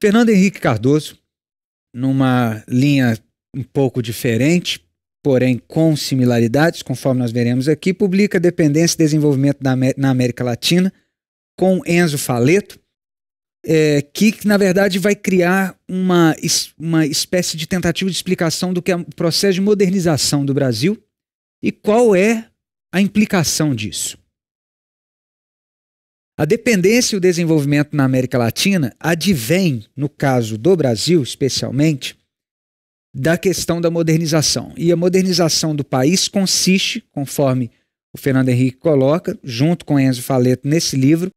Fernando Henrique Cardoso, numa linha um pouco diferente, porém com similaridades, conforme nós veremos aqui, publica Dependência e Desenvolvimento na América Latina, com Enzo Faleto, é, que, na verdade vai criar uma, uma espécie de tentativa de explicação do que é o processo de modernização do Brasil e qual é a implicação disso. A dependência e o desenvolvimento na América Latina advém, no caso do Brasil especialmente, da questão da modernização. E a modernização do país consiste, conforme o Fernando Henrique coloca, junto com Enzo Faleto nesse livro,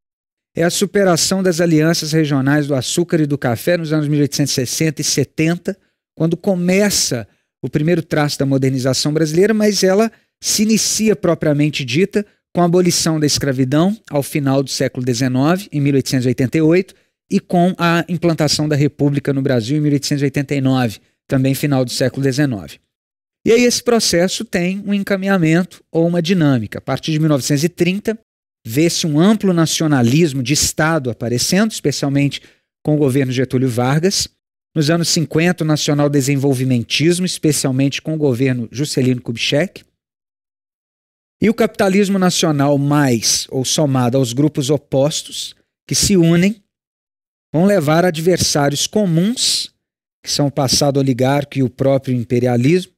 é a superação das alianças regionais do açúcar e do café nos anos 1860 e 70, quando começa o primeiro traço da modernização brasileira, mas ela se inicia propriamente dita com a abolição da escravidão ao final do século XIX, em 1888, e com a implantação da República no Brasil em 1889, também final do século XIX. E aí esse processo tem um encaminhamento ou uma dinâmica. A partir de 1930, vê-se um amplo nacionalismo de Estado aparecendo, especialmente com o governo Getúlio Vargas. Nos anos 50, o nacional desenvolvimentismo, especialmente com o governo Juscelino Kubitschek. E o capitalismo nacional mais ou somado aos grupos opostos que se unem vão levar adversários comuns, que são o passado oligarco e o próprio imperialismo,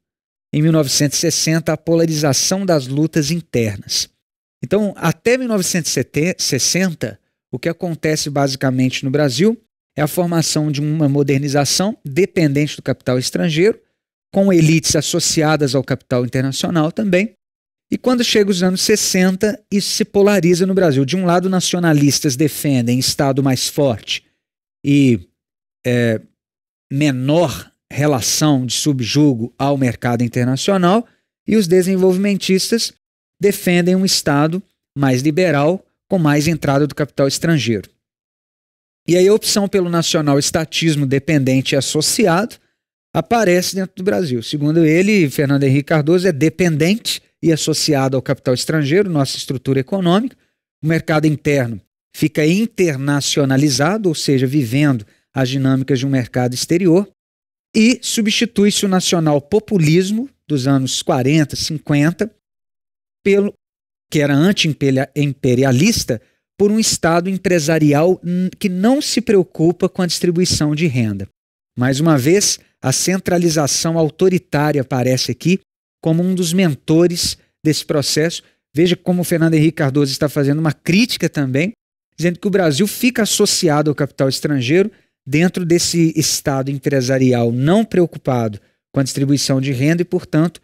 em 1960 a polarização das lutas internas. Então, até 1960, o que acontece basicamente no Brasil é a formação de uma modernização dependente do capital estrangeiro, com elites associadas ao capital internacional também, e quando chega os anos 60, isso se polariza no Brasil. De um lado, nacionalistas defendem Estado mais forte e é, menor relação de subjugo ao mercado internacional, e os desenvolvimentistas defendem um Estado mais liberal, com mais entrada do capital estrangeiro. E aí a opção pelo nacional estatismo dependente e associado aparece dentro do Brasil. Segundo ele, Fernando Henrique Cardoso é dependente e associado ao capital estrangeiro, nossa estrutura econômica. O mercado interno fica internacionalizado, ou seja, vivendo as dinâmicas de um mercado exterior, e substitui-se o nacional populismo dos anos 40, 50, pelo que era anti-imperialista, por um Estado empresarial que não se preocupa com a distribuição de renda. Mais uma vez, a centralização autoritária aparece aqui como um dos mentores desse processo. Veja como o Fernando Henrique Cardoso está fazendo uma crítica também, dizendo que o Brasil fica associado ao capital estrangeiro dentro desse Estado empresarial não preocupado com a distribuição de renda e, portanto,